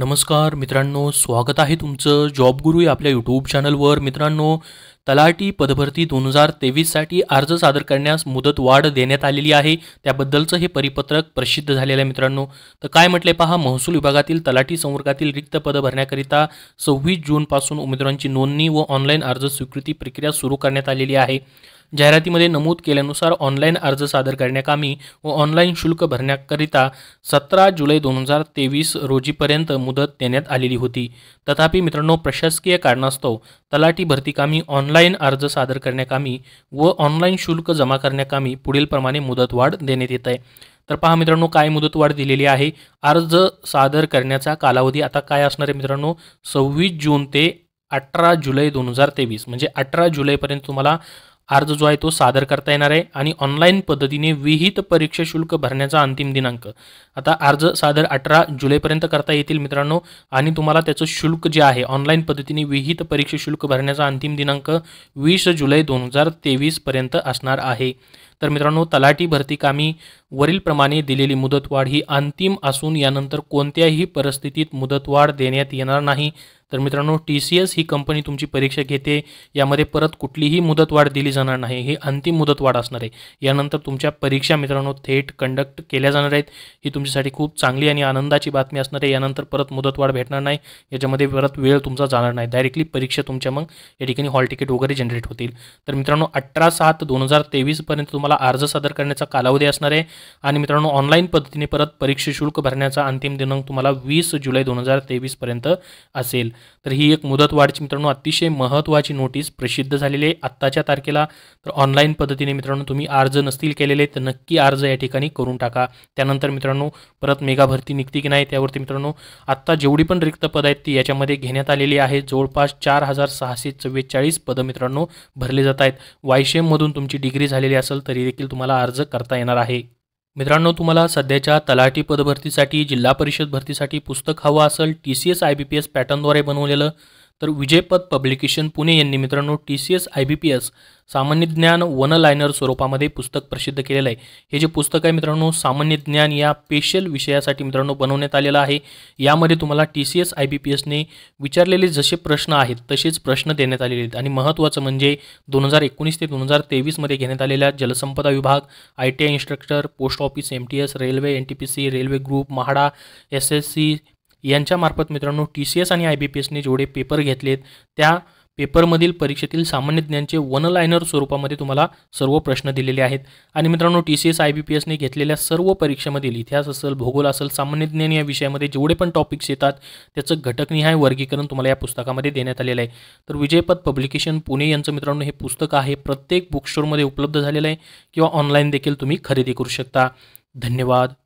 नमस्कार मित्रांनो स्वागत आहे तुमचं जॉब गुरु या आपल्या यूट्यूब चॅनलवर मित्रांनो तलाठी पदभरती दोन हजार तेवीससाठी अर्ज सादर करण्यास मुदत वाढ देण्यात आलेली आहे त्याबद्दलचं हे परिपत्रक प्रसिद्ध झालेलं आहे मित्रांनो तर काय म्हटले पहा महसूल विभागातील तलाठी संवर्गातील रिक्त पद भरण्याकरिता सव्वीस जूनपासून उमेदवारांची नोंदणी व ऑनलाईन अर्ज स्वीकृती प्रक्रिया सुरू करण्यात आलेली आहे जाहिरातीमध्ये नमूद केल्यानुसार ऑनलाईन अर्ज सादर करण्याकामी व ऑनलाईन शुल्क भरण्याकरिता सतरा जुलै दोन हजार तेवीस रोजीपर्यंत मुदत देण्यात आलेली होती तथापि मित्रांनो प्रशासकीय कारणास्तव तलाठी भरतीकामी ऑनलाईन ऑनलाईन अर्ज सादर करण्याकामी व ऑनलाईन शुल्क जमा करण्याकामी पुढीलप्रमाणे मुदतवाढ देण्यात येत आहे तर पहा मित्रांनो काय मुदतवाढ दिलेली आहे अर्ज सादर करण्याचा कालावधी आता काय असणार आहे मित्रांनो सव्वीस जून ते अठरा जुलै दोन हजार तेवीस म्हणजे अठरा जुलैपर्यंत तुम्हाला अर्ज जो आहे तो सादर करता येणार आहे आणि ऑनलाईन पद्धतीने विहित परीक्षा शुल्क भरण्याचा अंतिम दिनांक आता अर्ज सादर अठरा जुलैपर्यंत करता येतील मित्रांनो आणि तुम्हाला त्याचं शुल्क जे आहे ऑनलाईन पद्धतीने विहित परीक्षा शुल्क भरण्याचा अंतिम दिनांक वीस जुलै दोन हजार तेवीसपर्यंत असणार आहे तर मित्रांनो तलाठी भरती कामी वरीलप्रमाणे दिलेली मुदतवाढ ही अंतिम असून यानंतर कोणत्याही परिस्थितीत मुदतवाढ देण्यात येणार नाही तर मित्रांनो टी सी एस ही कंपनी तुमची परीक्षा घेते यामध्ये परत कुठलीही मुदतवाढ दिली जाणार नाही ही अंतिम मुदतवाढ असणार आहे यानंतर तुमच्या परीक्षा मित्रांनो थेट कंडक्ट केल्या जाणार आहेत ही तुमच्यासाठी खूप चांगली आणि आनंदाची बातमी असणार आहे यानंतर परत मुदतवाढ भेटणार नाही याच्यामध्ये परत वेळ तुमचा जाणार नाही डायरेक्टली परीक्षा तुमच्या मग या ठिकाणी हॉल तिकीट वगैरे जनरेट होतील तर मित्रांनो अठरा सात दोन हजार तेवीसपर्यंत तुम्हाला अर्ज सादर करण्याचा कालावधी असणार आहे आणि मित्रांनो ऑनलाईन पद्धतीने परत परीक्षा शुल्क भरण्याचा अंतिम दिनांक तुम्हाला वीस जुलै दोन हजार तेवीसपर्यंत असेल तर ही एक वाढची मित्रांनो अतिशय महत्त्वाची नोटीस प्रसिद्ध झालेली आहे आत्ताच्या तारखेला तर ऑनलाईन पद्धतीने मित्रांनो तुम्ही अर्ज नसतील केलेले तर नक्की अर्ज या ठिकाणी करून टाका त्यानंतर मित्रांनो परत मेगा भरती निघते की नाही त्यावरती मित्रांनो आत्ता जेवढी पण रिक्त पद आहेत ती याच्यामध्ये घेण्यात आलेली आहे जवळपास चार हजार सहाशे चव्वेचाळीस पद मित्रांनो भरले जात आहेत मधून तुमची डिग्री झालेली असेल तरी तरी देखील तुम्हाला अर्ज करता येणार आहे मित्रांनो तुम्हाला सध्याच्या तलाठी पदभरतीसाठी जिल्हा परिषद भरतीसाठी पुस्तक हवं असेल T C S I B P S पॅटर्नद्वारे बनवलेलं तर विजयपद पब्लिकेशन पुणे यांनी मित्रांनो T C S I B P S सामान्य ज्ञान वन लायनर स्वरूपामध्ये पुस्तक प्रसिद्ध केलेलं आहे हे जे पुस्तक आहे मित्रांनो सामान्य ज्ञान या पेशल विषयासाठी मित्रांनो बनवण्यात आलेलं आहे यामध्ये तुम्हाला T C S I B P एसने विचारलेले जसे प्रश्न आहेत तसेच प्रश्न देण्यात आलेले आहेत आणि महत्त्वाचं म्हणजे दोन हजार एकोणीस ते दोन हजार तेवीसमध्ये घेण्यात आलेल्या जलसंपदा विभाग I T I instructor post office M T S railway N T P C railway group MHADA S S C यांच्यामार्फत मित्रांनो टी सी एस आणि आय बी पी एसने जेवढे पेपर घेतलेत त्या पेपरमधील परीक्षेतील सामान्य ज्ञानचे वन स्वरूपामध्ये तुम्हाला सर्व प्रश्न दिलेले आहेत आणि मित्रांनो T C S I B P एसने घेतलेल्या सर्व परीक्षेमधील इतिहास असेल भूगोल असेल सामान्य ज्ञान या विषयामध्ये जेवढे पण टॉपिक्स येतात त्याचं घटकनिहाय वर्गीकरण तुम्हाला या पुस्तकामध्ये देण्यात आलेलं आहे तर विजयपद पब्लिकेशन पुणे यांचं मित्रांनो हे पुस्तक आहे प्रत्येक बुकस्टोरमध्ये उपलब्ध झालेलं आहे किंवा ऑनलाईन देखील तुम्ही खरेदी करू शकता धन्यवाद